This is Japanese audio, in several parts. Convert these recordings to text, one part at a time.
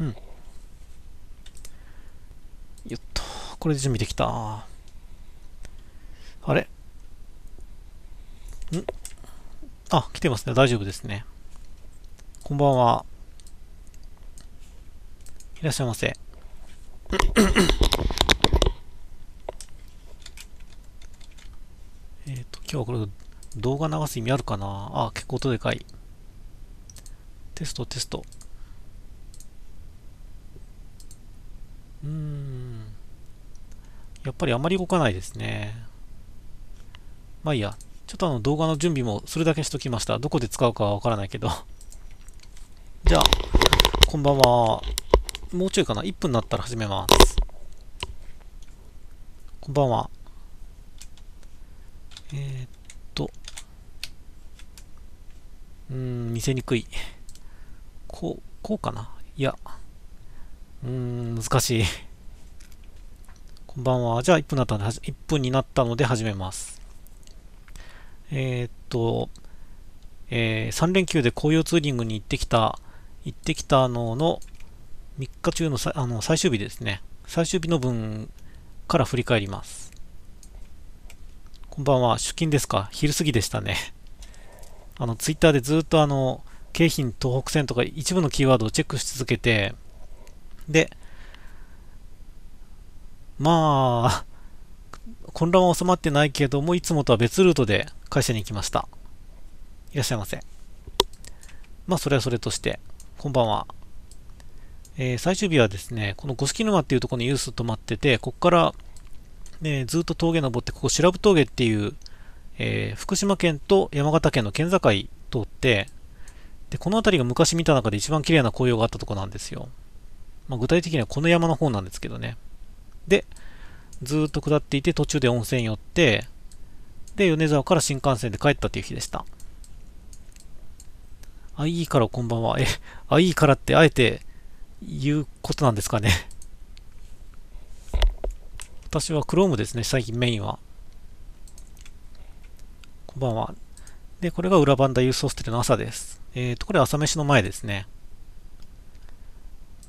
うん。よっと。これで準備できた。あれんあ、来てますね。大丈夫ですね。こんばんは。いらっしゃいませ。えっと、今日はこれ動画流す意味あるかなあ、結構音でかい。テスト、テスト。うーん。やっぱりあまり動かないですね。まあいいや。ちょっとあの動画の準備もそれだけしときました。どこで使うかはわからないけど。じゃあ、こんばんは。もうちょいかな ?1 分になったら始めます。こんばんは。えー、っと。うーん、見せにくい。こう、こうかないや。うーん、難しい。こんばんは。じゃあ1分なったので、1分になったので始めます。えー、っと、えー、3連休で紅葉ツーリングに行ってきた、行ってきたのの3日中のあの最終日ですね。最終日の分から振り返ります。こんばんは。出勤ですか昼過ぎでしたね。あの、ツイッターでずっとあの、京浜東北線とか一部のキーワードをチェックし続けて、で、まあ、混乱は収まってないけども、いつもとは別ルートで会社に行きました。いらっしゃいませ。まあ、それはそれとして、こんばんは。えー、最終日はですね、この五色沼っていうところにユース泊まってて、ここから、ね、ずっと峠登って、ここ白布峠っていう、えー、福島県と山形県の県境通って、で、この辺りが昔見た中で一番綺麗な紅葉があったとこなんですよ。まあ、具体的にはこの山の方なんですけどね。で、ずっと下っていて途中で温泉寄って、で、米沢から新幹線で帰ったという日でした。あ、いいからこんばんは。え、あ、いいからってあえて言うことなんですかね。私は Chrome ですね、最近メインは。こんばんは。で、これが裏バンダユースホステルの朝です。えっ、ー、と、これ朝飯の前ですね。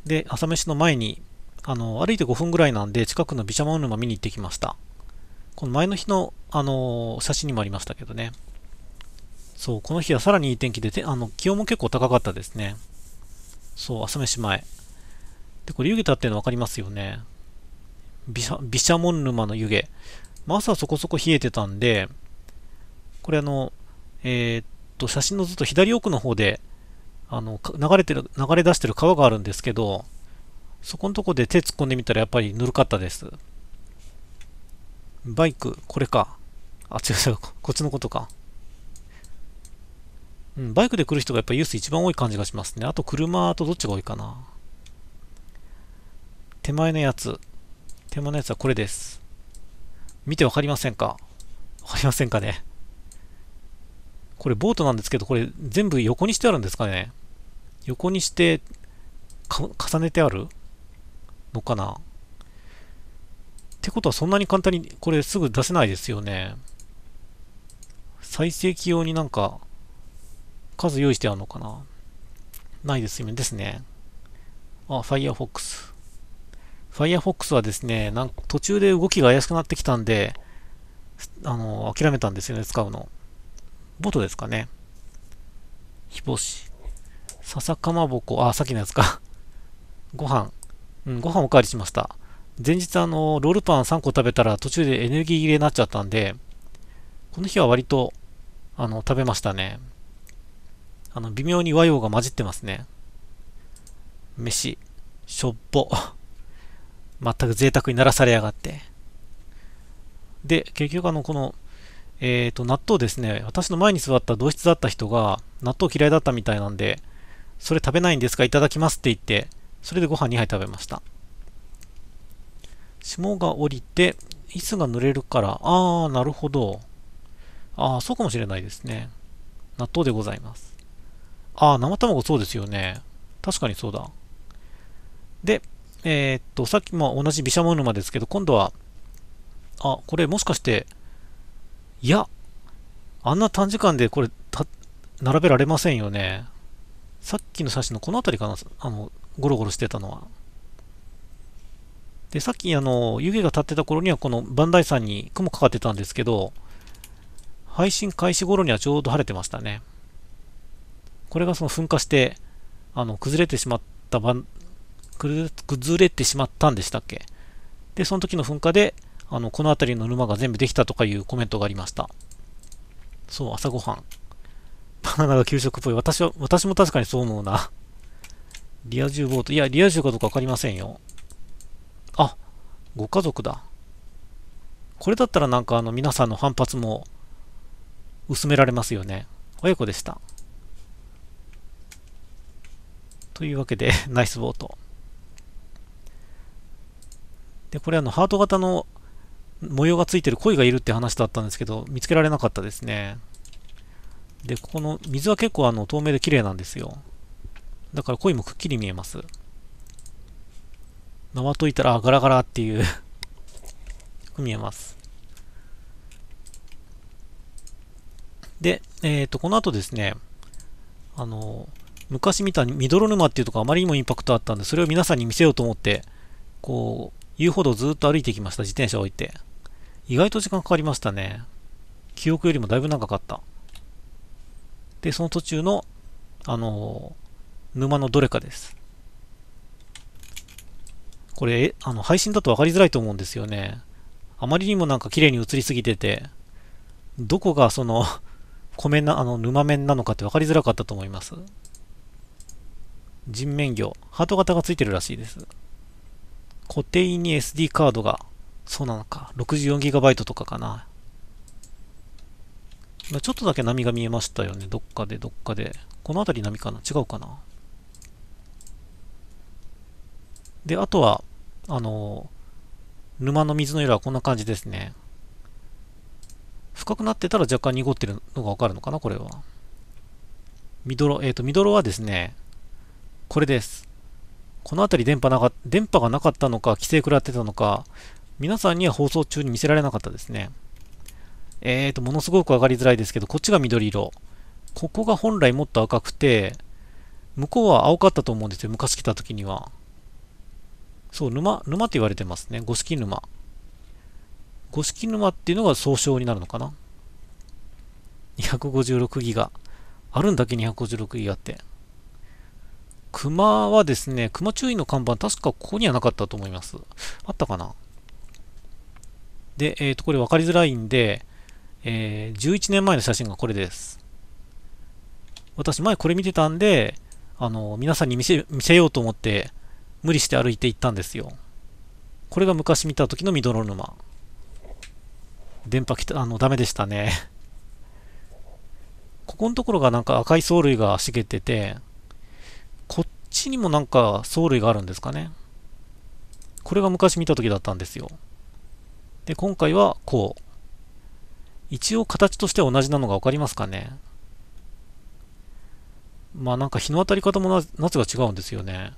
で、朝飯の前に、あの、歩いて5分ぐらいなんで、近くの毘沙門沼見に行ってきました。この前の日の、あの、写真にもありましたけどね。そう、この日はさらにいい天気で、あの、気温も結構高かったですね。そう、朝飯前。で、これ湯気立ってるの分かりますよね。毘沙門沼の湯気。まあ、朝そこそこ冷えてたんで、これあの、えー、っと、写真のずっと左奥の方で、あの流れてる流れ出してる川があるんですけどそこのとこで手突っ込んでみたらやっぱりぬるかったですバイクこれかあ違う違うこっちのことかうん、バイクで来る人がやっぱユース一番多い感じがしますね。あと車とどっちが多いかな。手前のやつ。手前のやつはこれです。見てわかりませんかわかりませんかねこれボートなんですけど、これ全部横にしてあるんですかね横にして重ねてあるのかなってことはそんなに簡単にこれすぐ出せないですよね。再生機用になんか数用意してあるのかなないですね。ですね。あ、Firefox。Firefox はですね、なん途中で動きが怪しくなってきたんで、あの、諦めたんですよね、使うの。ボトですかね。非防止。笹かまぼこ、あ、さっきのやつか。ご飯。うん、ご飯おかわりしました。前日あの、ロールパン3個食べたら途中でエネルギー切れになっちゃったんで、この日は割と、あの、食べましたね。あの、微妙に和洋が混じってますね。飯、しょっぽ。全く贅沢にならされやがって。で、結局あの、この、えっ、ー、と、納豆ですね、私の前に座った同室だった人が、納豆嫌いだったみたいなんで、それ食べないんですかいただきますって言って、それでご飯2杯食べました。霜が降りて、椅子が濡れるから、あー、なるほど。あー、そうかもしれないですね。納豆でございます。あー、生卵そうですよね。確かにそうだ。で、えー、っと、さっきも同じ毘沙門沼ですけど、今度は、あ、これもしかして、いや、あんな短時間でこれ、並べられませんよね。さっきの写真のこの辺りかな、あの、ゴロゴロしてたのは。で、さっきあの、湯気が立ってた頃にはこの磐梯山に雲かかってたんですけど、配信開始頃にはちょうど晴れてましたね。これがその噴火して、あの、崩れてしまった崩れてしまったんでしたっけで、その時の噴火で、あの、この辺りの沼が全部できたとかいうコメントがありました。そう、朝ごはん。ナナが給食っぽい。私は、私も確かにそう思うな。リア充ボート。いや、リア充かどうかわかりませんよ。あ、ご家族だ。これだったらなんかあの皆さんの反発も薄められますよね。親子でした。というわけで、ナイスボート。で、これあのハート型の模様がついてる鯉がいるって話だったんですけど、見つけられなかったですね。で、ここの水は結構あの透明で綺麗なんですよ。だから鯉もくっきり見えます。縄といたら、ガラガラっていうよく見えます。で、えっ、ー、と、この後ですね、あの、昔見たミドロ沼っていうとこあまりにもインパクトあったんで、それを皆さんに見せようと思って、こう、遊歩道ずっと歩いてきました、自転車置いて。意外と時間かかりましたね。記憶よりもだいぶ長かった。で、その途中の、あのー、沼のどれかです。これ、あの、配信だと分かりづらいと思うんですよね。あまりにもなんか綺麗に映りすぎてて、どこがその、米な、あの、沼面なのかって分かりづらかったと思います。人面魚、ハート型がついてるらしいです。固定に SD カードが、そうなのか、64GB とかかな。ちょっとだけ波が見えましたよね。どっかでどっかで。この辺り波かな違うかなで、あとは、あの、沼の水の色はこんな感じですね。深くなってたら若干濁ってるのがわかるのかなこれは。ミドロ、えっ、ー、と、ミドロはですね、これです。この辺り電波なか、電波がなかったのか、規制食らってたのか、皆さんには放送中に見せられなかったですね。えーと、ものすごく分かりづらいですけど、こっちが緑色。ここが本来もっと赤くて、向こうは青かったと思うんですよ、昔来た時には。そう、沼、沼って言われてますね。五色沼。五色沼っていうのが総称になるのかな。256ギガ。あるんだけ256ギガって。熊はですね、熊注意の看板、確かここにはなかったと思います。あったかなで、えっ、ー、と、これ分かりづらいんで、えー、11年前の写真がこれです。私前これ見てたんで、あの、皆さんに見せ、見せようと思って、無理して歩いて行ったんですよ。これが昔見た時のミドロ沼。電波来た、あの、ダメでしたね。ここのところがなんか赤い藻類が茂ってて、こっちにもなんか藻類があるんですかね。これが昔見た時だったんですよ。で、今回はこう。一応形としては同じなのが分かりますかねまあなんか日の当たり方もな夏が違うんですよね。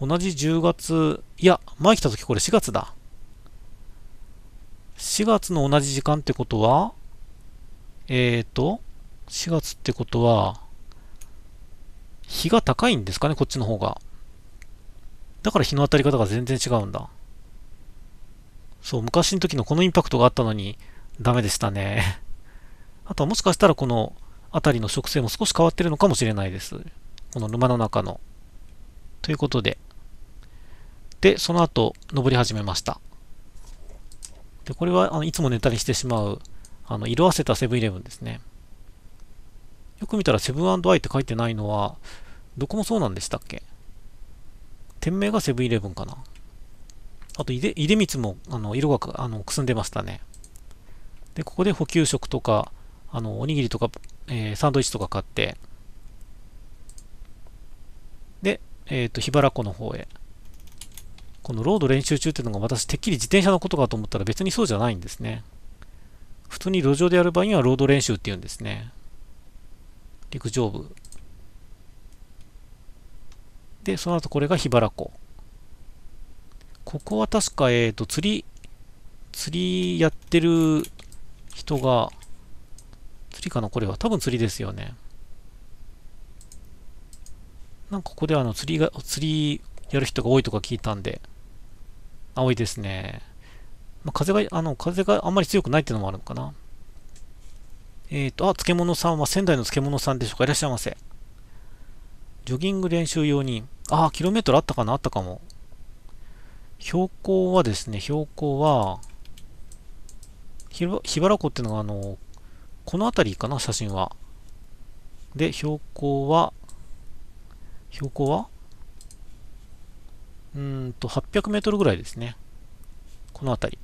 同じ10月、いや、前来た時これ4月だ。4月の同じ時間ってことは、えーと、4月ってことは、日が高いんですかね、こっちの方が。だから日の当たり方が全然違うんだ。そう、昔の時のこのインパクトがあったのに、ダメでしたね。あとはもしかしたらこの辺りの植生も少し変わってるのかもしれないです。この沼の中の。ということで。で、その後、登り始めました。で、これはあのいつも寝たりしてしまう、あの、色あせたセブンイレブンですね。よく見たらセブンアイって書いてないのは、どこもそうなんでしたっけ店名がセブンイレブンかな。あと、いで、いでみつも、あの、色が、あの、くすんでましたね。で、ここで補給食とか、あの、おにぎりとか、えー、サンドイッチとか買って、で、えっ、ー、と、桧原湖の方へ。このロード練習中っていうのが私、てっきり自転車のことかと思ったら別にそうじゃないんですね。普通に路上でやる場合にはロード練習っていうんですね。陸上部。で、その後これが桧原湖。ここは確か、えっ、ー、と、釣り、釣りやってる人が、釣りかなこれは。多分釣りですよね。なんかここであの釣りが、釣りやる人が多いとか聞いたんで、青多いですね。まあ、風が、あの、風があんまり強くないっていうのもあるのかな。えっ、ー、と、あ、漬物さんは仙台の漬物さんでしょうか。いらっしゃいませ。ジョギング練習用に、あ、キロメートルあったかなあったかも。標高はですね、標高は、桧原湖っていうのが、あの、この辺りかな、写真は。で、標高は、標高はうんと、800メートルぐらいですね。この辺り。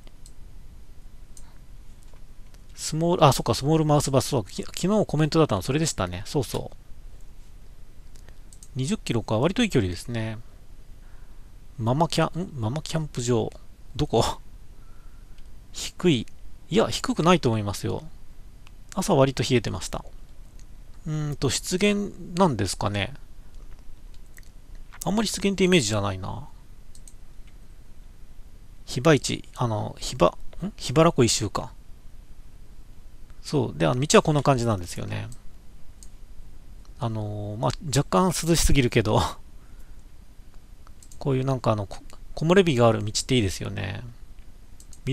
スモール、あ、そっか、スモールマウスバス昨日コメントだったの、それでしたね。そうそう。20キロか、割といい距離ですね。ママキャン、んママキャンプ場。どこ 低いいや、低くないと思いますよ。朝割と冷えてました。うーんと、湿原なんですかね。あんまり湿原ってイメージじゃないな。ばいち、あの、ひば、んひばら湖一周か。そう。で、あの道はこんな感じなんですよね。あのー、まあ、若干涼しすぎるけど こういうなんかあの、木漏れ日がある道っていいですよね。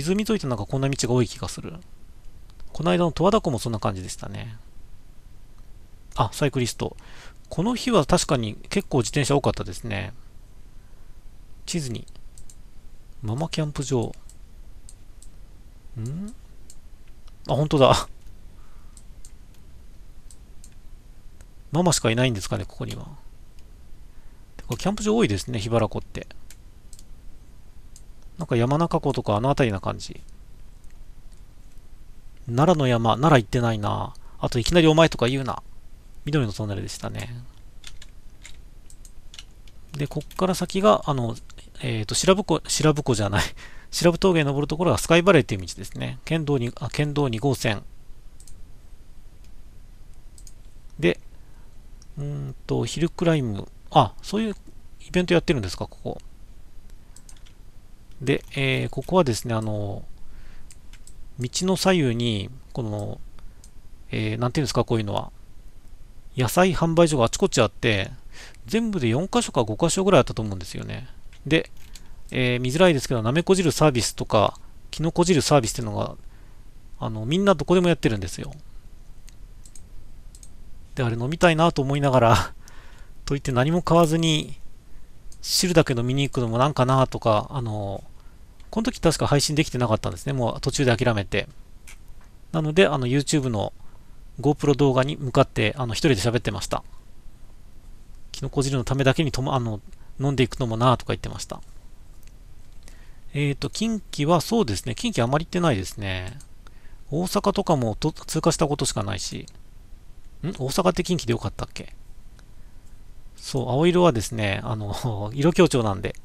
湖沿いってなんかこんな道が多い気がする。この間の十和田湖もそんな感じでしたね。あ、サイクリスト。この日は確かに結構自転車多かったですね。地図に。ママキャンプ場。んあ、本当だ。ママしかいないんですかね、ここには。キャンプ場多いですね、桧原湖って。なんか山中湖とかあの辺りな感じ。奈良の山、奈良行ってないな。あといきなりお前とか言うな。緑のトンネルでしたね。で、こっから先が、あの、えっ、ー、と、白布湖、白布湖じゃない。白布峠登るところがスカイバレーっていう道ですね。県道に、あ、県道2号線。で、うんと、ヒルクライム。あ、そういうイベントやってるんですか、ここ。で、えー、ここはですね、あの、道の左右に、この、えー、なんていうんですか、こういうのは。野菜販売所があちこちあって、全部で4箇所か5箇所ぐらいあったと思うんですよね。で、えー、見づらいですけど、なめこ汁サービスとか、きのこ汁サービスっていうのが、あの、みんなどこでもやってるんですよ。で、あれ飲みたいなと思いながら と言って何も買わずに、汁だけ飲みに行くのもなんかなとか、あの、この時確か配信できてなかったんですね。もう途中で諦めて。なので、あの、YouTube の GoPro 動画に向かって、あの、一人で喋ってました。キノコ汁のためだけにとも、あの、飲んでいくのもなとか言ってました。えっ、ー、と、近畿はそうですね。近畿あまり行ってないですね。大阪とかも通過したことしかないし。ん大阪って近畿でよかったっけそう、青色はですね、あの、色強調なんで、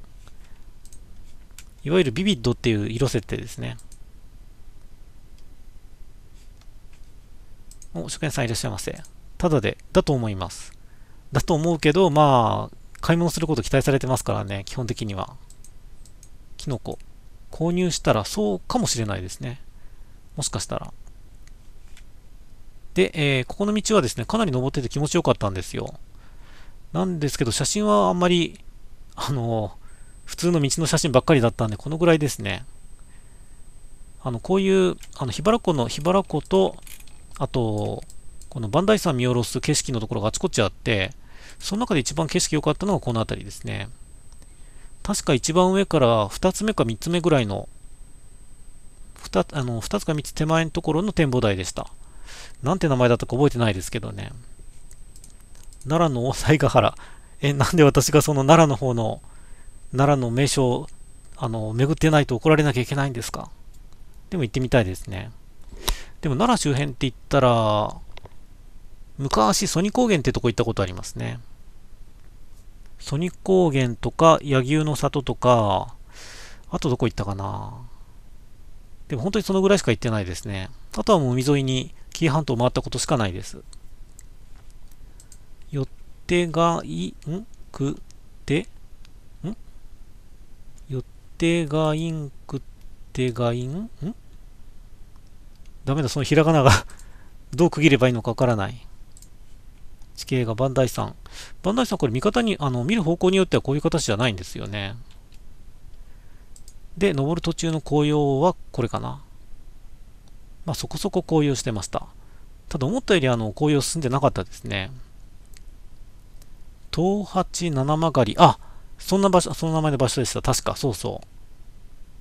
いわゆるビビッドっていう色設定ですね。お、初見さんいらっしゃいませ。ただで、だと思います。だと思うけど、まあ、買い物すること期待されてますからね、基本的には。キノコ。購入したらそうかもしれないですね。もしかしたら。で、えー、ここの道はですね、かなり登ってて気持ちよかったんですよ。なんですけど、写真はあんまり、あの、普通の道の写真ばっかりだったんで、このぐらいですね。あの、こういう、あの、桧原湖の、桧原湖と、あと、この磐梯山見下ろす景色のところがあちこちあって、その中で一番景色良かったのがこの辺りですね。確か一番上から2つ目か3つ目ぐらいの、2, あの2つか三つ手前のところの展望台でした。なんて名前だったか覚えてないですけどね。奈良の西ヶ原。え、なんで私がその奈良の方の、奈良の名所あの、巡ってないと怒られなきゃいけないんですかでも行ってみたいですね。でも奈良周辺って言ったら、昔、ソニ高原ってとこ行ったことありますね。ソニ高原とか、柳生の里とか、あとどこ行ったかなでも本当にそのぐらいしか行ってないですね。あとはもう海沿いに紀伊半島を回ったことしかないです。てがいんくてんよってがいんくってがいんんダメだ、そのひらがなが どう区切ればいいのかわからない。地形がバンダイさん。バンダイさん、これ見方に、あの、見る方向によってはこういう形じゃないんですよね。で、登る途中の紅葉はこれかな。まあ、そこそこ紅葉してました。ただ、思ったよりあの紅葉進んでなかったですね。東八七曲り、あ、そんな場所、その名前の場所でした。確か、そうそう。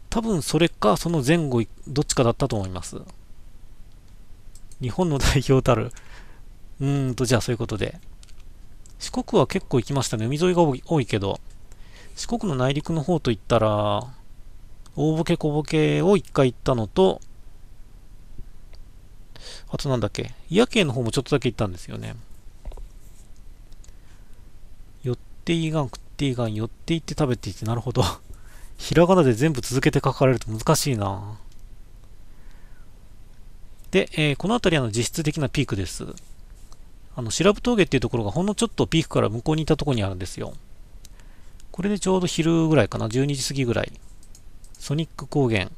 多分それか、その前後、どっちかだったと思います。日本の代表たる。うーんと、じゃあそういうことで。四国は結構行きましたね。海沿いが多いけど。四国の内陸の方といったら、大ボケ小ボケを一回行ったのと、あとなんだっけ、夜景の方もちょっとだけ行ったんですよね。っていいがん、食っていいがん、寄っていって食べていって、なるほど。ひらがなで全部続けて書かれると難しいなで、えー、この辺りは実質的なピークです。あの、白布峠っていうところがほんのちょっとピークから向こうにいたところにあるんですよ。これでちょうど昼ぐらいかな、12時過ぎぐらい。ソニック高原。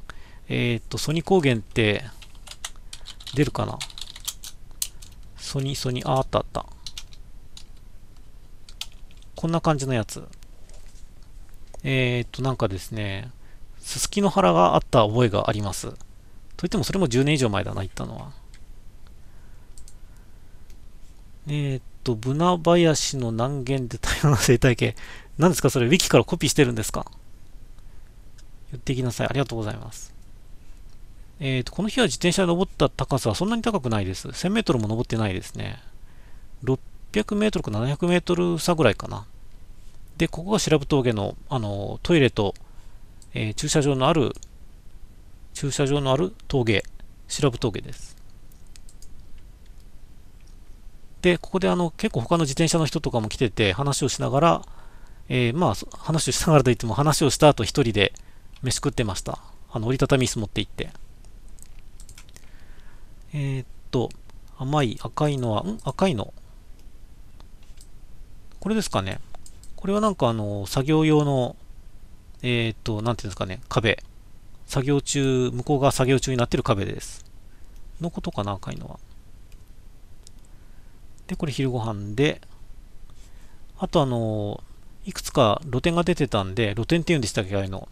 えー、っと、ソニ高原って出るかなソニ、ソニ、あ、あったあった。こんな感じのやつ。えー、っと、なんかですね、すすきの原があった覚えがあります。といってもそれも10年以上前だな、行ったのは。えー、っと、ブナ林の南限で多様な生態系。何ですかそれ、ウィキからコピーしてるんですか言ってきなさい。ありがとうございます。えー、っと、この日は自転車で登った高さはそんなに高くないです。1000メートルも登ってないですね。600メートルか700メートル差ぐらいかな。で、ここが白布峠の、あの、トイレと、えー、駐車場のある、駐車場のある峠、白布峠です。で、ここであの、結構他の自転車の人とかも来てて、話をしながら、えー、まあ、話をしながらといっても、話をした後一人で飯食ってました。あの、折りたたみ椅子持って行って。えー、っと、甘い、赤いのは、ん赤いの。これですかね。これはなんかあの、作業用の、えー、っと、なんていうんですかね、壁。作業中、向こうが作業中になってる壁です。のことかな、赤いのは。で、これ昼ご飯で、あとあの、いくつか露店が出てたんで、露店って言うんでしたっけ、あの。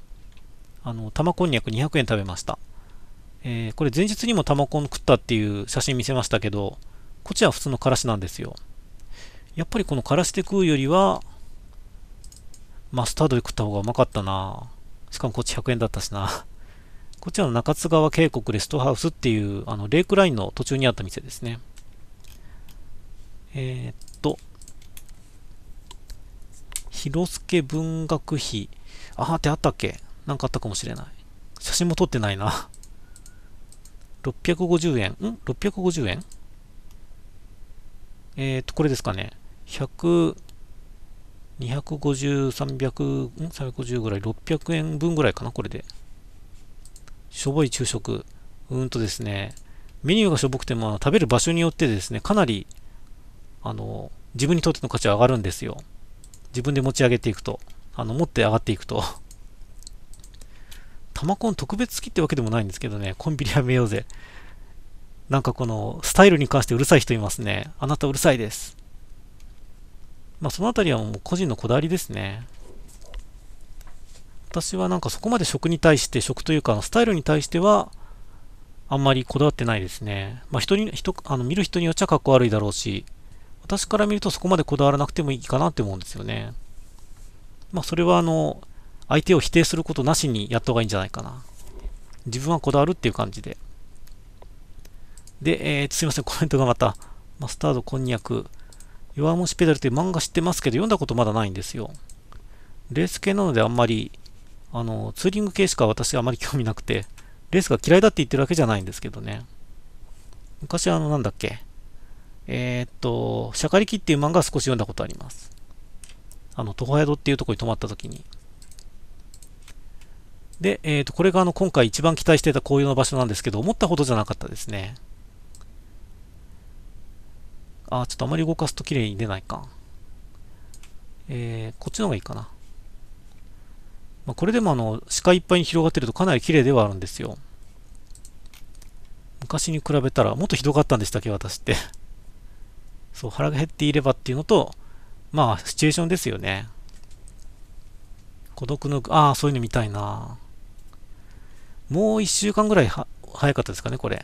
あの、玉こんにゃく200円食べました。えー、これ前日にも玉こん食ったっていう写真見せましたけど、こっちは普通のからしなんですよ。やっぱりこの枯らして食うよりは、マスタードで食った方がうまかったなしかもこっち100円だったしな。こちらの中津川渓谷レストハウスっていう、あの、レイクラインの途中にあった店ですね。えー、っと、広助文学碑。あーってあったっけなんかあったかもしれない。写真も撮ってないな。650 円。ん ?650 円えー、っと、これですかね。100 250、300、350ぐらい、600円分ぐらいかな、これで。しょぼい昼食。うーんとですね、メニューがしょぼくても、食べる場所によってですね、かなり、あの、自分にとっての価値は上がるんですよ。自分で持ち上げていくと。あの、持って上がっていくと。タマコン特別好きってわけでもないんですけどね、コンビニやめようぜ。なんかこの、スタイルに関してうるさい人いますね。あなたうるさいです。まあ、そのあたりはもう個人のこだわりですね。私はなんかそこまで食に対して、食というか、スタイルに対しては、あんまりこだわってないですね。まあ、人に、人、あの、見る人によっちゃかっこ悪いだろうし、私から見るとそこまでこだわらなくてもいいかなって思うんですよね。まあ、それはあの、相手を否定することなしにやった方がいいんじゃないかな。自分はこだわるっていう感じで。で、えー、すいません、コメントがまた、マスタード、こんにゃく、弱虫ペダルという漫画知ってますけど、読んだことまだないんですよ。レース系なのであんまり、あの、ツーリング系しか私あまり興味なくて、レースが嫌いだって言ってるわけじゃないんですけどね。昔あの、なんだっけ。えー、っと、シャカリキっていう漫画は少し読んだことあります。あの、徒歩宿っていうとこに泊まった時に。で、えー、っと、これがあの、今回一番期待してた紅葉の場所なんですけど、思ったほどじゃなかったですね。あ、ちょっとあまり動かすと綺麗に出ないか。えー、こっちの方がいいかな。まあ、これでもあの、視界いっぱいに広がってるとかなり綺麗ではあるんですよ。昔に比べたら、もっとひどかったんでしたっけ、私って そう、腹が減っていればっていうのと、まあ、シチュエーションですよね。孤独の、ああ、そういうの見たいな。もう一週間ぐらいは早かったですかね、これ。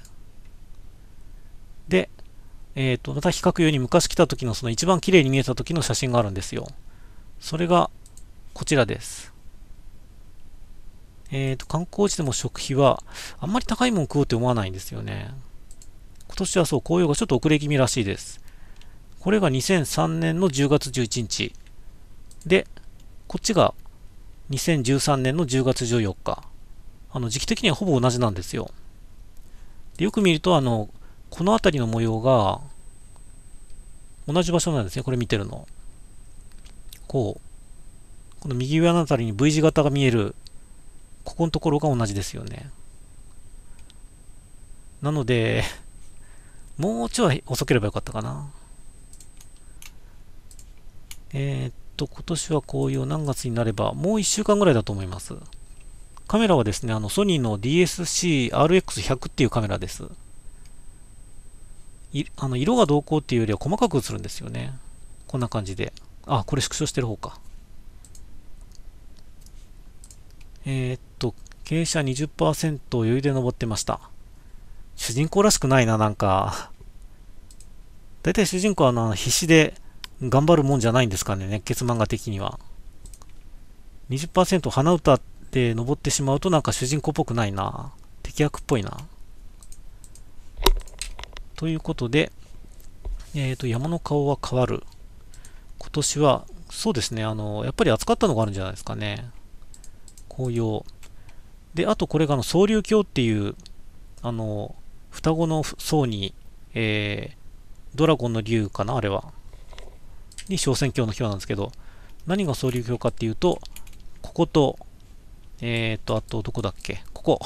えっ、ー、と、また比較用に昔来た時のその一番綺麗に見えた時の写真があるんですよ。それがこちらです。えっ、ー、と、観光地でも食費はあんまり高いもん食おうって思わないんですよね。今年はそう、紅葉がちょっと遅れ気味らしいです。これが2003年の10月11日。で、こっちが2013年の10月14日。あの、時期的にはほぼ同じなんですよ。でよく見ると、あの、この辺りの模様が、同じ場所なんですね、これ見てるの。こう、この右上の辺りに V 字型が見える、ここのところが同じですよね。なので、もうちょい遅ければよかったかな。えー、っと、今年は紅葉何月になれば、もう1週間ぐらいだと思います。カメラはですね、あのソニーの DSC-RX100 っていうカメラです。あの色がどうこうっていうよりは細かく映るんですよね。こんな感じで。あ、これ縮小してる方か。えー、っと、傾斜20%余裕で登ってました。主人公らしくないな、なんか。大体主人公はあの必死で頑張るもんじゃないんですかね、熱血漫画的には。20%鼻歌って登ってしまうとなんか主人公っぽくないな。敵役っぽいな。ということで、えー、と山の顔は変わる。今年は、そうですね、あの、やっぱり暑かったのがあるんじゃないですかね。紅葉。で、あとこれがあの、総流鏡っていう、あの、双子の層に、えー、ドラゴンの竜かな、あれは。に小選挙の表なんですけど、何が総流鏡かっていうと、ここと、えーと、あとどこだっけここ。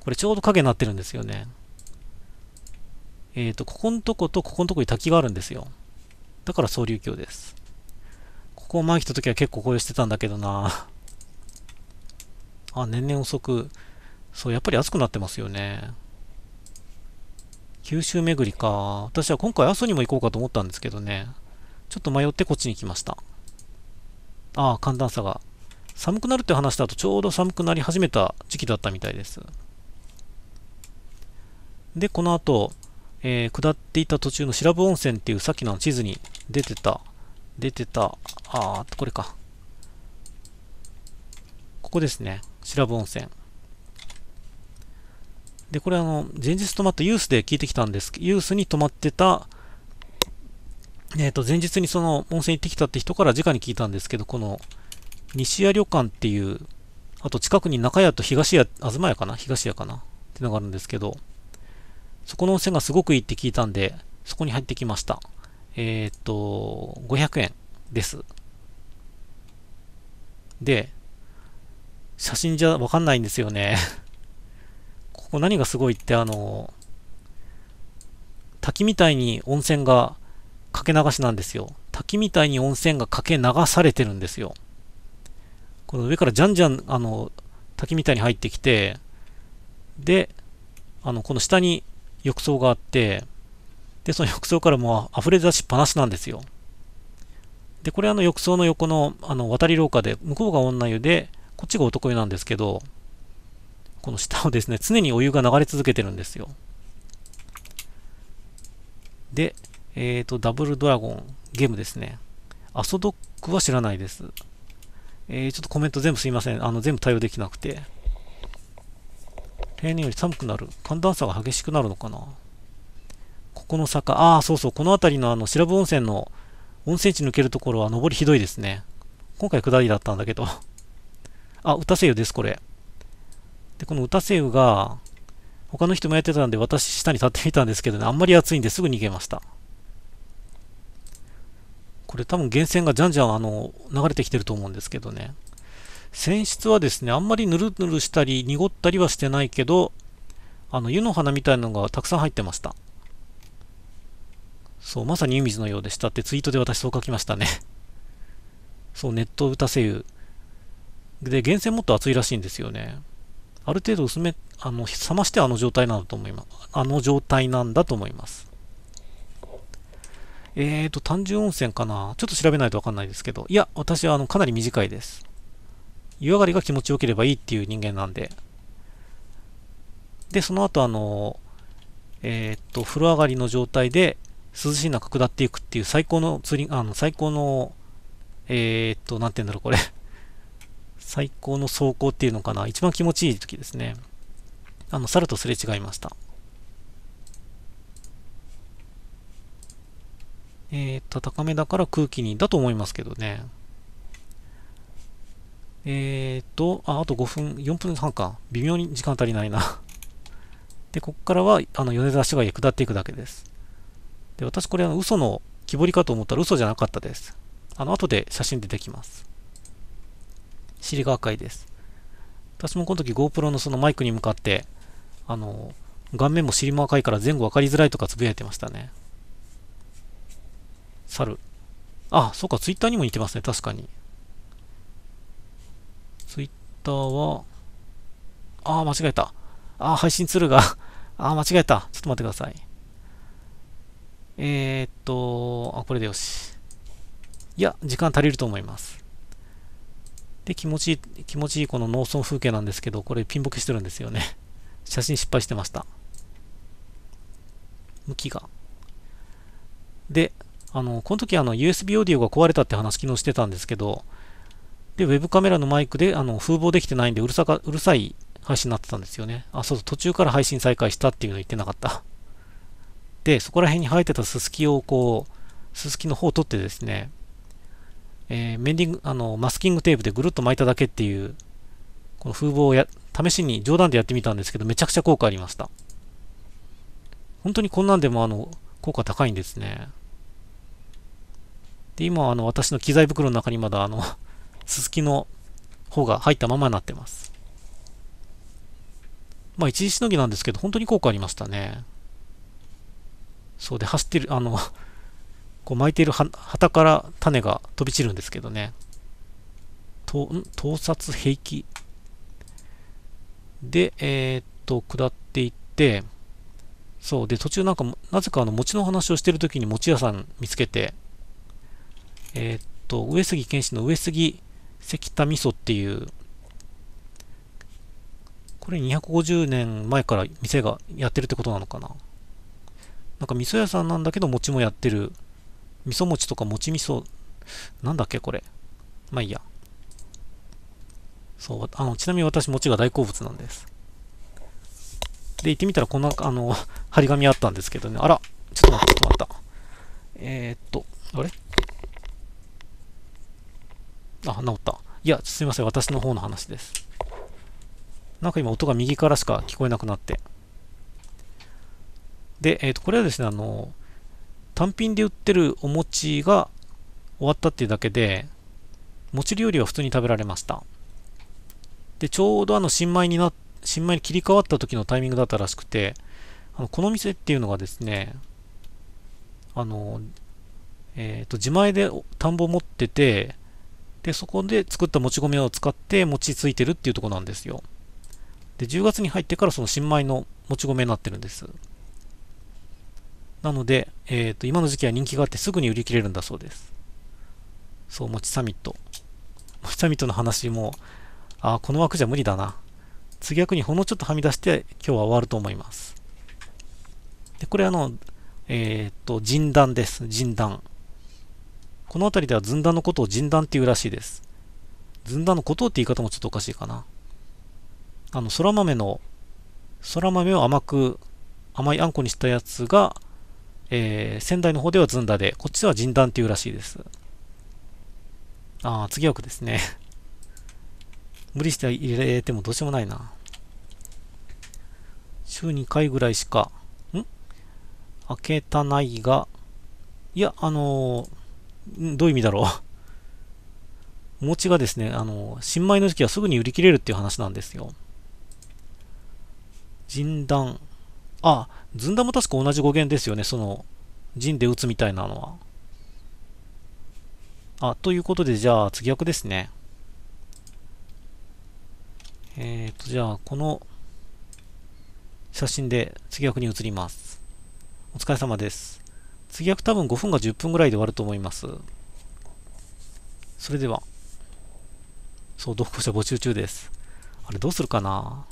これちょうど影になってるんですよね。えっ、ー、と、ここのとことここのとこに滝があるんですよ。だから総流橋です。ここ前来た時は結構紅うしてたんだけどなあ、年々遅く。そう、やっぱり暑くなってますよね。九州巡りか。私は今回阿蘇にも行こうかと思ったんですけどね。ちょっと迷ってこっちに来ました。ああ、寒暖差が。寒くなるって話だとちょうど寒くなり始めた時期だったみたいです。で、この後、えー、下っていた途中の白布温泉っていうさっきの地図に出てた、出てた、あー、これか。ここですね。白布温泉。で、これあの、前日泊まったユースで聞いてきたんです。ユースに泊まってた、えっ、ー、と、前日にその温泉行ってきたって人から直に聞いたんですけど、この、西屋旅館っていう、あと近くに中屋と東屋、東屋かな東屋かなっていうのがあるんですけど、そこの温泉がすごくいいって聞いたんで、そこに入ってきました。えー、っと、500円です。で、写真じゃわかんないんですよね。ここ何がすごいって、あの、滝みたいに温泉がかけ流しなんですよ。滝みたいに温泉がかけ流されてるんですよ。この上からじゃんじゃん、あの、滝みたいに入ってきて、で、あの、この下に浴槽があって、で、その浴槽からもう溢れ出しっぱなしなんですよ。で、これあの浴槽の横のあの渡り廊下で、向こうが女湯で、こっちが男湯なんですけど、この下をですね、常にお湯が流れ続けてるんですよ。で、えっ、ー、と、ダブルドラゴン、ゲームですね。アソドックは知らないです。えー、ちょっとコメント全部すいません。あの、全部対応できなくて。例年より寒くなる。寒暖差が激しくなるのかな。ここの坂、ああ、そうそう、この辺りのあの、白布温泉の温泉地抜けるところは上りひどいですね。今回下りだったんだけど。あ、歌声優です、これ。で、この歌声優が、他の人もやってたんで、私下に立ってみたんですけどね、あんまり暑いんですぐ逃げました。これ多分源泉がじゃんじゃんあの流れてきてると思うんですけどね。泉質はですね、あんまりぬるぬるしたり濁ったりはしてないけど、あの湯の花みたいなのがたくさん入ってました。そう、まさに湯水のようでしたってツイートで私そう書きましたね。そう、熱湯打たせ湯。で、源泉もっと熱いらしいんですよね。ある程度薄め、あの、冷ましてあの状態なんだと思います。あの状態なんだと思います。えーと、単純温泉かなちょっと調べないとわかんないですけど。いや、私はあの、かなり短いです。湯上がりが気持ちよければいいっていう人間なんで。で、その後あの、えー、っと、風呂上がりの状態で涼しい中下っていくっていう最高の釣り、あの、最高の、えー、っと、なんて言うんだろう、これ 最高の走行っていうのかな。一番気持ちいい時ですね。あの、猿とすれ違いました。えー、っと、高めだから空気に、だと思いますけどね。えー、っと、あ、あと5分、4分半か。微妙に時間足りないな で、ここからは、あの、米沢市街へ下っていくだけです。で、私これ、あの、嘘の木彫りかと思ったら嘘じゃなかったです。あの、後で写真出てきます。尻が赤いです。私もこの時 GoPro のそのマイクに向かって、あの、顔面も尻も赤いから前後分かりづらいとかつぶやいてましたね。猿。あ、そうか、ツイッターにも似てますね、確かに。ああ、間違えた。ああ、配信ツールが ああ、間違えた。ちょっと待ってください。えー、っと、あ、これでよし。いや、時間足りると思います。で、気持ちいい、気持ちいいこの農村風景なんですけど、これピンボケしてるんですよね。写真失敗してました。向きが。で、あの、この時あの USB オーディオが壊れたって話昨日してたんですけど、で、ウェブカメラのマイクであの風防できてないんでうるさか、うるさい配信になってたんですよね。あ、そうそう、途中から配信再開したっていうの言ってなかった。で、そこら辺に生えてたススキをこう、ススキの方を取ってですね、えー、メンディング、あの、マスキングテープでぐるっと巻いただけっていう、この風貌をや、試しに冗談でやってみたんですけど、めちゃくちゃ効果ありました。本当にこんなんでも、あの、効果高いんですね。で、今、あの、私の機材袋の中にまだ、あの、ススキの方が入ったままになってます。まあ一時しのぎなんですけど、本当に効果ありましたね。そうで、走ってる、あのこう巻いてる旗から種が飛び散るんですけどね。と、ん盗撮兵器。で、えー、っと、下っていって、そうで、途中なんか、なぜかあの餅の話をしてるときに餅屋さん見つけて、えー、っと、上杉謙信の上杉関田味噌っていう、これ250年前から店がやってるってことなのかななんか味噌屋さんなんだけど餅もやってる。味噌餅とか餅味噌、なんだっけこれ。まあいいや。そう、あの、ちなみに私餅が大好物なんです。で、行ってみたらこんな、あの、張り紙あったんですけどね。あら、ちょっと待って、ちょっと待った。えー、っと、あれあ、治った。いや、すいません。私の方の話です。なんか今音が右からしか聞こえなくなって。で、えっ、ー、と、これはですね、あの、単品で売ってるお餅が終わったっていうだけで、餅料理は普通に食べられました。で、ちょうどあの新米にな、新米に切り替わった時のタイミングだったらしくて、あのこの店っていうのがですね、あの、えっ、ー、と、自前で田んぼ持ってて、で、そこで作ったもち米を使って餅ついてるっていうとこなんですよ。で、10月に入ってからその新米のもち米になってるんです。なので、えっ、ー、と、今の時期は人気があってすぐに売り切れるんだそうです。そう、餅ちサミット。餅サミットの話も、あこの枠じゃ無理だな。次役にほんのちょっとはみ出して今日は終わると思います。で、これあの、えっ、ー、と、人談です。人談。この辺りではずんだのことを人断っていうらしいです。ずんだのことって言い方もちょっとおかしいかな。あの、そら豆の、そら豆を甘く、甘いあんこにしたやつが、えー、仙台の方ではずんだで、こっちでは人断っていうらしいです。あー、次枠ですね。無理して入れてもどうしようもないな。週2回ぐらいしか、ん開けたないが、いや、あのー、どういう意味だろう。お餅がですね、あの、新米の時期はすぐに売り切れるっていう話なんですよ。人断。あ、ずんだも確か同じ語源ですよね。その、陣で打つみたいなのは。あ、ということで、じゃあ、次役ですね。えっ、ー、と、じゃあ、この写真で次役に移ります。お疲れ様です。次役多分5分か10分ぐらいで終わると思います。それでは。そう、同者募集中です。あれどうするかな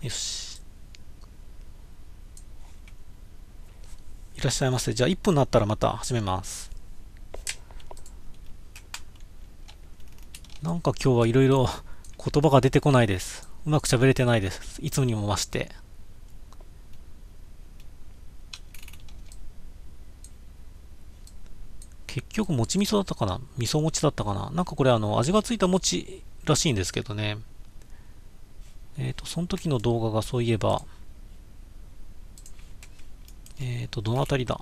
よし。いらっしゃいませ。じゃあ1分になったらまた始めます。なんか今日はいろいろ言葉が出てこないです。うまく喋れてないです。いつにも増して。結局、もち味噌だったかな味噌餅だったかななんかこれ、あの、味がついた餅らしいんですけどね。えっ、ー、と、その時の動画がそういえば、えっ、ー、と、どのあたりだ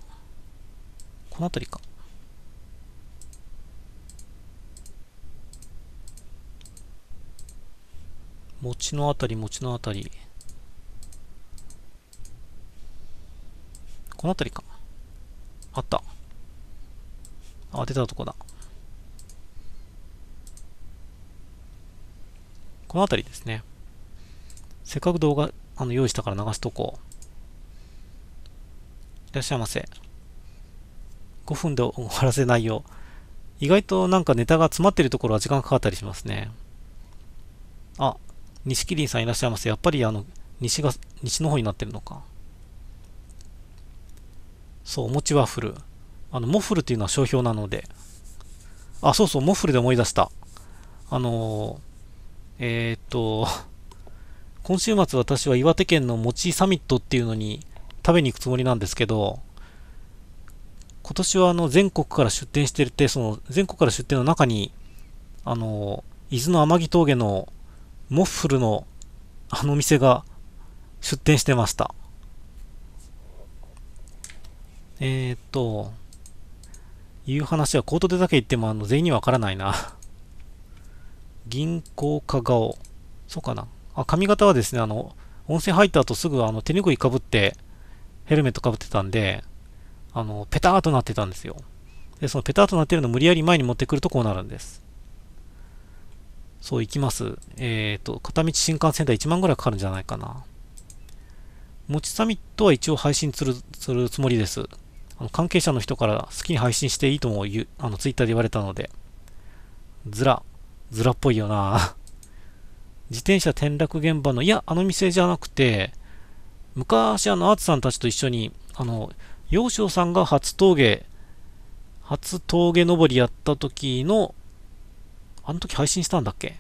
このあたりか。餅のあたり、餅のあたり。このあたりか。あった。あ、出たとこだ。このあたりですね。せっかく動画あの用意したから流しとこう。いらっしゃいませ。5分で終わらせないよう。意外となんかネタが詰まってるところは時間かかったりしますね。あ、錦林さんいらっしゃいます。やっぱりあの、西が、西の方になってるのか。そう、お餅ワッフル。あの、モッフルっていうのは商標なので。あ、そうそう、モッフルで思い出した。あのー、えー、っと、今週末私は岩手県の餅サミットっていうのに食べに行くつもりなんですけど、今年はあの全国から出店してるって、その全国から出店の中に、あの、伊豆の天城峠のモッフルのあの店が出店してました。えー、っと、いう話はコートでだけ言ってもあの全員にわからないな。銀行か顔。そうかな。あ、髪型はですね、あの、温泉入った後すぐあの手ぬぐいかぶって、ヘルメットかぶってたんで、あの、ペターとなってたんですよ。で、そのペターとなってるのを無理やり前に持ってくるとこうなるんです。そう、行きます。えっ、ー、と、片道新幹線で1万ぐらいかかるんじゃないかな。もちサミットは一応配信するするつもりです。あの関係者の人から好きに配信していいとも言うあのツイッターで言われたので。ずら。ずらっぽいよな 自転車転落現場の、いや、あの店じゃなくて、昔あの、アーツさんたちと一緒に、あの、洋昇さんが初峠、初峠登りやった時のあの時配信したんだっけ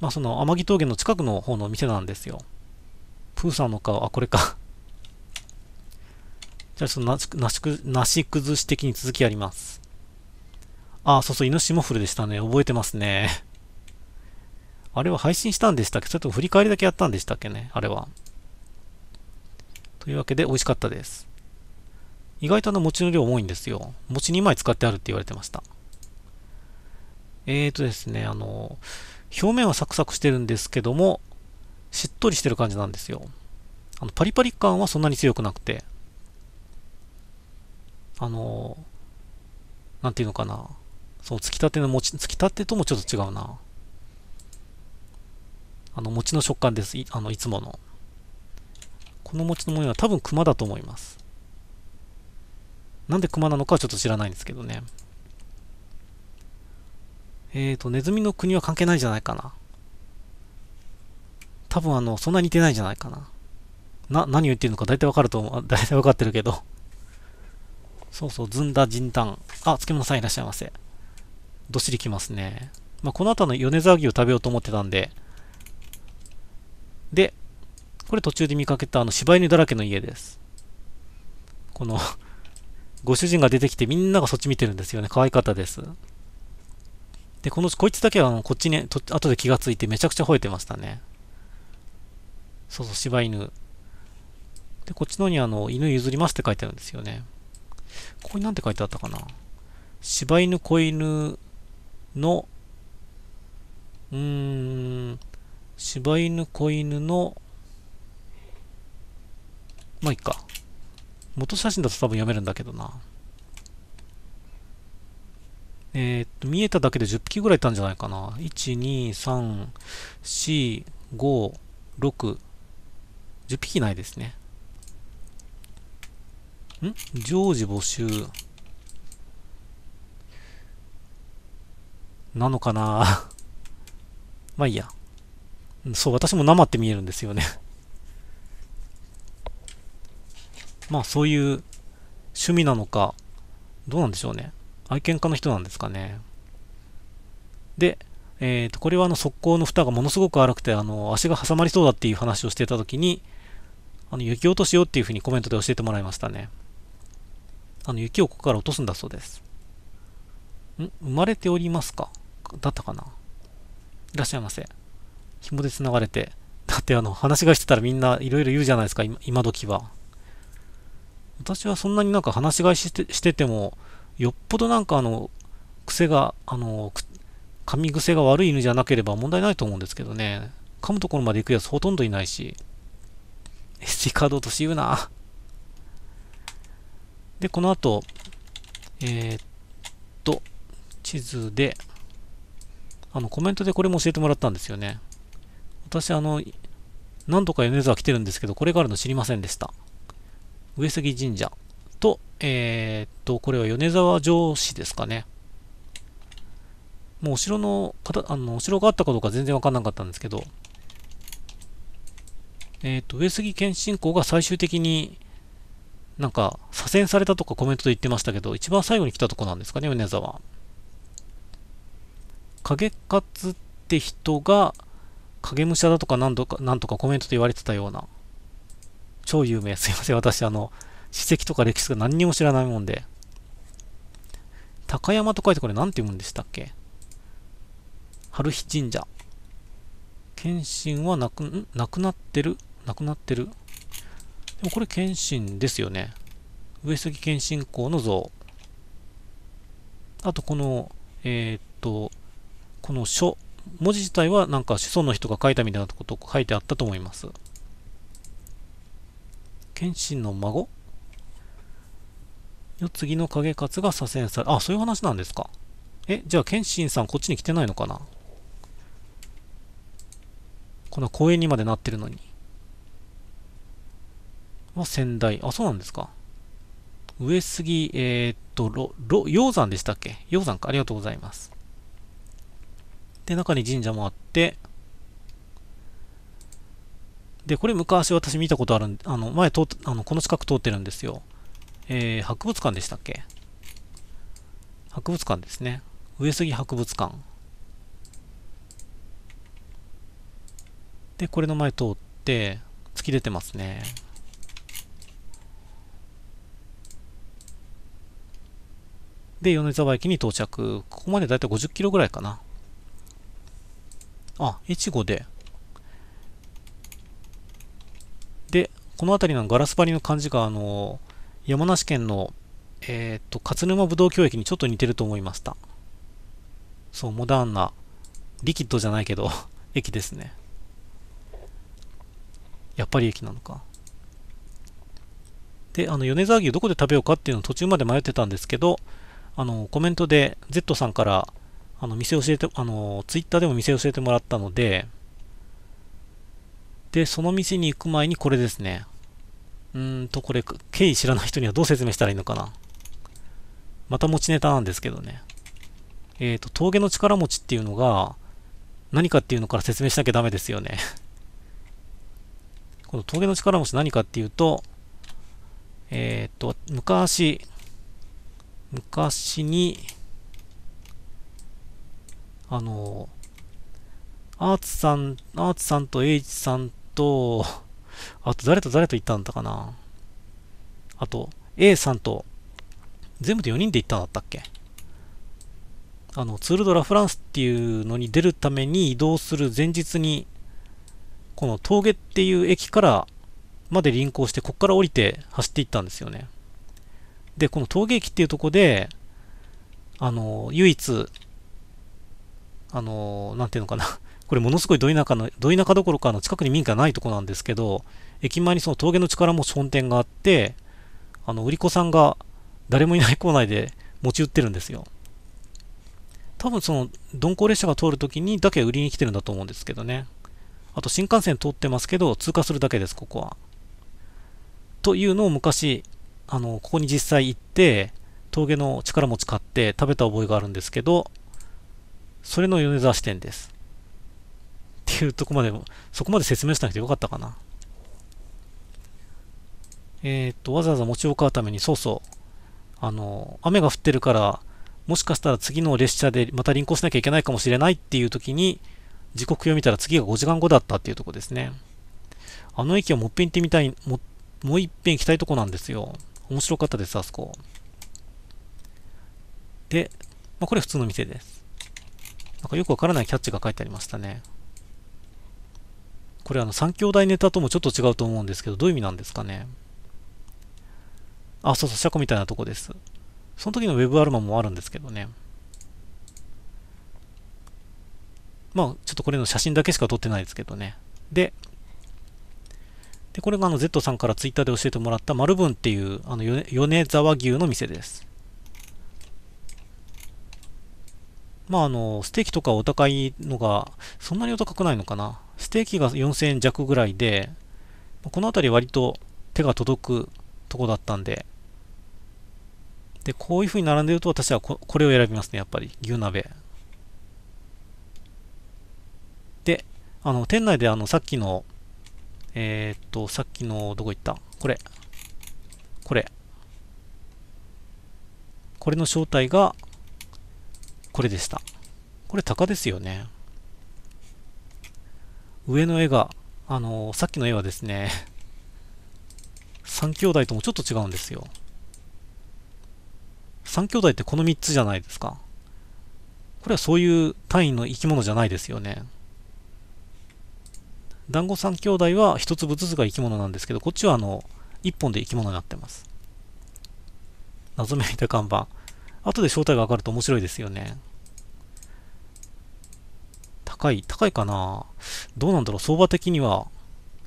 まあその天城峠の近くの方の店なんですよ。プーさんの顔、あ、これか じゃあちょっとなしなしくなし崩し的に続きやります。あ、そうそう、イノシモフルでしたね。覚えてますね。あれは配信したんでしたっけちょっと振り返りだけやったんでしたっけねあれは。というわけで美味しかったです。意外とあの餅の量多いんですよ。餅2枚使ってあるって言われてました。えーとですね、あの、表面はサクサクしてるんですけども、しっとりしてる感じなんですよ。あのパリパリ感はそんなに強くなくて、あの、なんていうのかな、そのつきたての餅、つきたてともちょっと違うな。あの、餅の食感です。いあのいつもの。この餅の模様は多分熊だと思います。なんで熊なのかはちょっと知らないんですけどね。えっ、ー、と、ネズミの国は関係ないんじゃないかな。多分あの、そんなに似てないんじゃないかな。な、何を言ってるのか大体わかると思う。大体わかってるけど。そうそう、ずんだ、じんたん。あ、漬物さんいらっしゃいませ。どっしりきますね。まあ、この後の米沢牛を食べようと思ってたんで。で、これ途中で見かけたあの、柴犬だらけの家です。このご主人が出てきてみんながそっち見てるんですよね。可愛かったです。で、この、こいつだけはあのこっちにと後で気がついてめちゃくちゃ吠えてましたね。そうそう、柴犬。で、こっちのにあの、犬譲りますって書いてあるんですよね。ここになんて書いてあったかな。柴犬、子犬の、うーん、柴犬、子犬の、まあ、いっか。元写真だと多分読めるんだけどな。えー、っと、見えただけで10匹ぐらいいたんじゃないかな。1、2、3、4、5、6、10匹ないですね。ん常時募集。なのかな まあいいや。そう、私も生って見えるんですよね まあそういう趣味なのか、どうなんでしょうね。愛犬家の人なんですかね。で、えーと、これはあの側溝の蓋がものすごく荒くてあの足が挟まりそうだっていう話をしてた時にあの雪落としようっていうふうにコメントで教えてもらいましたねあの雪をここから落とすんだそうですん生まれておりますかだったかないらっしゃいませ紐で繋がれてだってあの話がしてたらみんないろいろ言うじゃないですか今今時は私はそんなになんか話し合いしてしててもよっぽどなんかあの、癖が、あの、噛み癖が悪い犬じゃなければ問題ないと思うんですけどね。噛むところまで行くやつほとんどいないし。SD カード落とし言うな。で、この後、えー、っと、地図で、あの、コメントでこれも教えてもらったんですよね。私、あの、何度か米沢来てるんですけど、これがあるの知りませんでした。上杉神社。と、えー、っと、これは米沢城市ですかね。もうお城の、あのお城があったかどうか全然わかんなかったんですけど、えー、っと、上杉謙信公が最終的になんか左遷されたとかコメントで言ってましたけど、一番最後に来たとこなんですかね、米沢。影勝って人が影武者だとか何度か、何とかコメントで言われてたような、超有名、すいません、私、あの、史跡とか歴史とか何にも知らないもんで。高山と書いてこれ何て読むんでしたっけ春日神社。謙信はなく、なくなってるなくなってる。でもこれ謙信ですよね。上杉謙信公の像。あとこの、えー、っと、この書。文字自体はなんか子孫の人が書いたみたいなこと書いてあったと思います。謙信の孫次ぎの影勝が左遷され、あ、そういう話なんですか。え、じゃあ、謙信さんこっちに来てないのかなこの公園にまでなってるのに。は仙台。あ、そうなんですか。上杉、えー、っと、ろ、ろ、鷹山でしたっけ鷹山か。ありがとうございます。で、中に神社もあって、で、これ昔私見たことあるん、あの、前通っあの、この近く通ってるんですよ。えー、博物館でしたっけ博物館ですね。上杉博物館。で、これの前通って、突き出てますね。で、米沢駅に到着。ここまでだいたい50キロぐらいかな。あ、越後で。で、この辺りのガラス張りの感じが、あの、山梨県の、えー、っと、勝沼ぶどう教駅にちょっと似てると思いました。そう、モダンな、リキッドじゃないけど 駅ですね。やっぱり駅なのか。で、あの、米沢牛どこで食べようかっていうの途中まで迷ってたんですけど、あの、コメントで Z さんから、あの、店教えて、あの、ツイッターでも店教えてもらったので、で、その店に行く前にこれですね。うんと、これ、経緯知らない人にはどう説明したらいいのかな。また持ちネタなんですけどね。えっ、ー、と、峠の力持ちっていうのが、何かっていうのから説明しなきゃダメですよね。この峠の力持ち何かっていうと、えっ、ー、と、昔、昔に、あの、アーツさん、アーツさんとエイジさんと、あと、誰と誰と行ったんだったかなあと、A さんと、全部で4人で行ったんだったっけあの、ツールドラフランスっていうのに出るために移動する前日に、この峠っていう駅からまで輪行して、こっから降りて走っていったんですよね。で、この峠駅っていうとこで、あの、唯一、あの、なんていうのかなこれものすごいど田舎の、ど田舎どころかの近くに民家ないとこなんですけど、駅前にその峠の力も本店があって、あの、売り子さんが誰もいない構内で持ち売ってるんですよ。多分その、鈍行列車が通るときにだけ売りに来てるんだと思うんですけどね。あと新幹線通ってますけど、通過するだけです、ここは。というのを昔、あの、ここに実際行って、峠の力持ち買って食べた覚えがあるんですけど、それの米沢支店です。っていうとこまで、そこまで説明しなくてよかったかな。えー、っと、わざわざ持ちを買うために、そうそう、あの、雨が降ってるから、もしかしたら次の列車でまた輪行しなきゃいけないかもしれないっていう時に、時刻表見たら次が5時間後だったっていうとこですね。あの駅はもっぺん行ってみたい、ももう一遍行きたいとこなんですよ。面白かったです、あそこ。で、まあ、これ普通の店です。なんかよくわからないキャッチが書いてありましたね。これあの3兄弟ネタともちょっと違うと思うんですけど、どういう意味なんですかね。あ、そうそう、車庫みたいなとこです。その時のウェブアルマもあるんですけどね。まあ、ちょっとこれの写真だけしか撮ってないですけどね。で、でこれがあの Z さんから twitter で教えてもらった丸文っていうあの米沢牛の店です。まあ、あの、ステーキとかお高いのが、そんなにお高くないのかな。ステーキが4000円弱ぐらいで、この辺り割と手が届くとこだったんで、で、こういう風に並んでると私はここれを選びますね、やっぱり。牛鍋。で、あの、店内であの、さっきの、えー、っと、さっきの、どこ行ったこれ。これ。これの正体が、これでした。これ鷹ですよね。上の絵が、あのー、さっきの絵はですね、3兄弟ともちょっと違うんですよ。3兄弟ってこの3つじゃないですか。これはそういう単位の生き物じゃないですよね。団子3兄弟は1粒ずつが生き物なんですけど、こっちはあの、1本で生き物になってます。謎めいた看板。後で正体がわかると面白いですよね。高い、高いかなどうなんだろう、相場的には。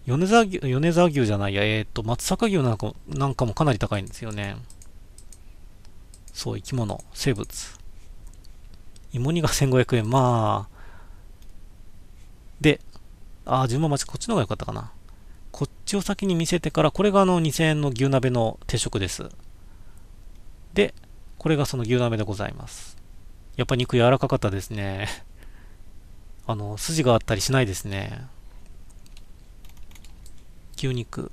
米沢牛、米沢牛じゃないや、えっ、ー、と、松阪牛なんかも、なんかもかなり高いんですよね。そう、生き物、生物。芋煮が1500円、まあ。で、ああ、順番待ち、こっちの方が良かったかな。こっちを先に見せてから、これがあの2000円の牛鍋の定食です。で、これがその牛鍋でございます。やっぱ肉柔らかかったですね。あの、筋があったりしないですね。牛肉。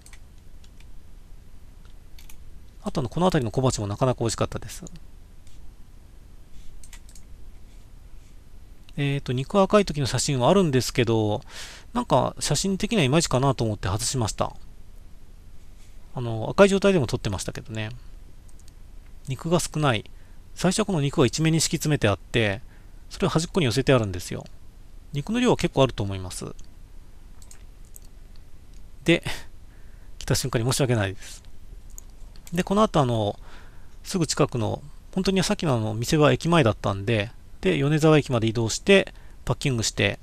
あとのこの辺りの小鉢もなかなか美味しかったです。えっ、ー、と、肉赤い時の写真はあるんですけど、なんか写真的にはいまいちかなと思って外しました。あの、赤い状態でも撮ってましたけどね。肉が少ない。最初はこの肉は一面に敷き詰めてあって、それを端っこに寄せてあるんですよ。肉の量は結構あると思います。で、来た瞬間に申し訳ないです。で、この後あの、すぐ近くの、本当にさっきのあの店は駅前だったんで、で、米沢駅まで移動して、パッキングして、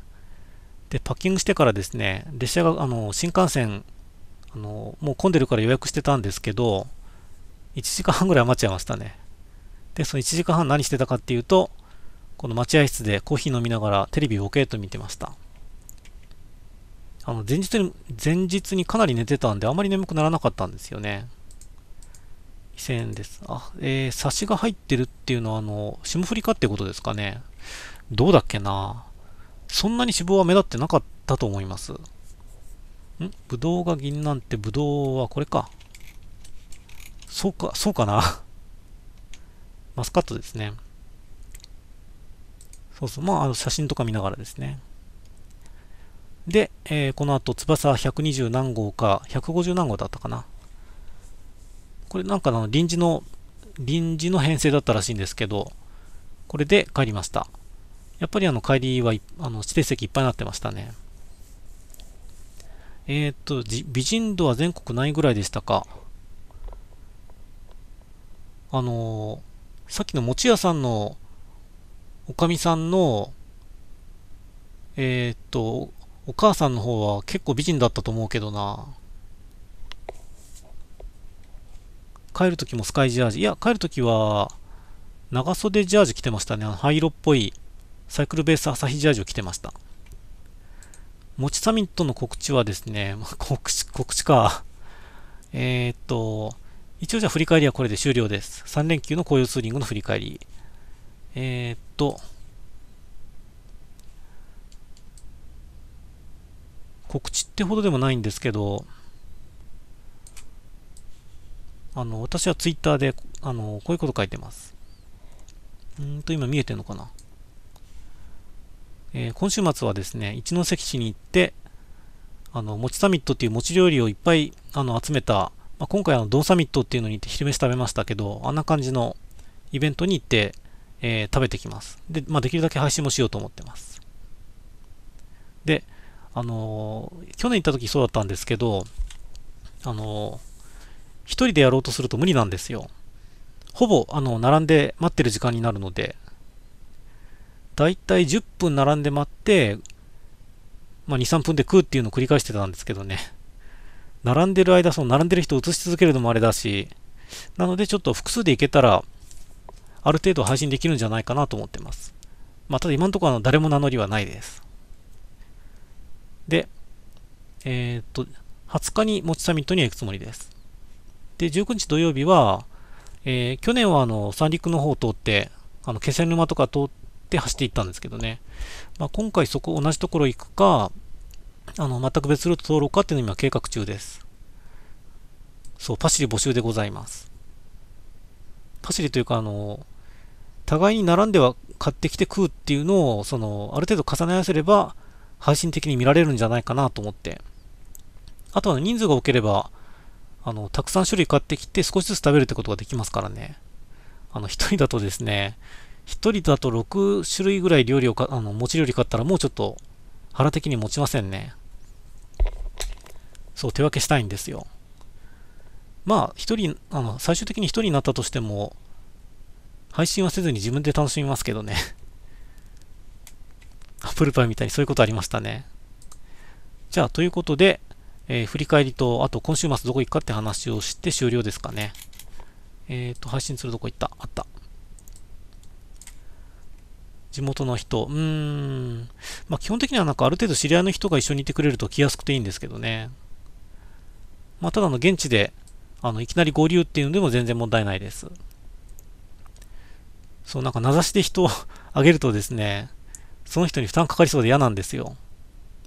で、パッキングしてからですね、列車が、あの、新幹線、あの、もう混んでるから予約してたんですけど、1時間半ぐらい余っちゃいましたね。で、その1時間半何してたかっていうと、この待合室でコーヒー飲みながらテレビボケーと見てました。あの、前日に、前日にかなり寝てたんで、あまり眠くならなかったんですよね。2000円です。あ、えー、差しが入ってるっていうのは、あの、霜降りかってことですかね。どうだっけなそんなに脂肪は目立ってなかったと思います。んぶどうが銀なんて、ぶどうはこれか。そうか、そうかなマスカットですね。そうそう、まあ、あの写真とか見ながらですね。で、えー、この後、翼120何号か、150何号だったかな。これなんかの臨時の、臨時の編成だったらしいんですけど、これで帰りました。やっぱりあの帰りは、あの指定席いっぱいになってましたね。えー、っと、美人度は全国ないぐらいでしたか。あのー、さっきの餅屋さんのおかみさんの、えー、っと、お母さんの方は結構美人だったと思うけどな。帰るときもスカイジャージ。いや、帰るときは、長袖ジャージ着てましたね。灰色っぽいサイクルベース朝日ジャージを着てました。持ちサミットの告知はですね、告知、告知か。えー、っと、一応じゃあ振り返りはこれで終了です。3連休の紅葉ツーリングの振り返り。えー、っと、告知ってほどでもないんですけど、あの、私はツイッターで、あの、こういうこと書いてます。うんと、今見えてるのかな。えー、今週末はですね、一関市に行って、あの、もちサミットっていうもち料理をいっぱい、あの、集めた、まあ、今回あの、ドサミットっていうのに行って昼飯食べましたけど、あんな感じのイベントに行って、えー、食べてきます。で、まあ、できるだけ配信もしようと思ってます。で、あのー、去年行った時そうだったんですけど、あのー、一人でやろうとすると無理なんですよ。ほぼ、あの、並んで待ってる時間になるので、だいたい10分並んで待って、まあ、2、3分で食うっていうのを繰り返してたんですけどね。並んでる間、その並んでる人を映し続けるのもあれだし、なのでちょっと複数で行けたら、ある程度配信できるんじゃないかなと思ってます。まあ、ただ今のところ誰も名乗りはないです。で、えー、っと、20日に持ちサミットには行くつもりです。で、19日土曜日は、えー、去年はあの三陸の方を通って、あの気仙沼とか通って走っていったんですけどね、まあ、今回そこ同じところ行くか、あの全く別ルート登録かっていうのを今計画中です。そう、パシリ募集でございます。パシリというか、あの、互いに並んでは買ってきて食うっていうのを、その、ある程度重ね合わせれば、配信的に見られるんじゃないかなと思って。あとは、ね、人数が多ければ、あの、たくさん種類買ってきて少しずつ食べるってことができますからね。あの、一人だとですね、一人だと6種類ぐらい料理をか、あの、ち料理買ったらもうちょっと腹的に持ちませんね。そう、手分けしたいんですよ。まあ、一人、あの、最終的に一人になったとしても、配信はせずに自分で楽しみますけどね。アップルパイみたいにそういうことありましたね。じゃあ、ということで、えー、振り返りと、あと今週末どこ行くかって話をして終了ですかね。えっ、ー、と、配信するとこ行ったあった。地元の人。うーん。まあ、基本的にはなんかある程度知り合いの人が一緒にいてくれると来やすくていいんですけどね。まあ、ただの現地で、あの、いきなり合流っていうのでも全然問題ないです。そう、なんか名指しで人をあげるとですね、その人に負担かかりそうで嫌なんですよ。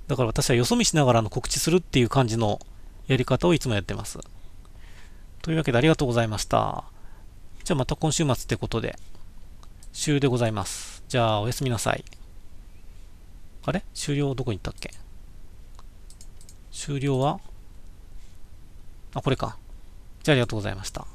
だから私はよそ見しながらの告知するっていう感じのやり方をいつもやってます。というわけでありがとうございました。じゃあまた今週末ってことで、終了でございます。じゃあおやすみなさい。あれ終了どこに行ったっけ終了はあ、これか。じゃあありがとうございました。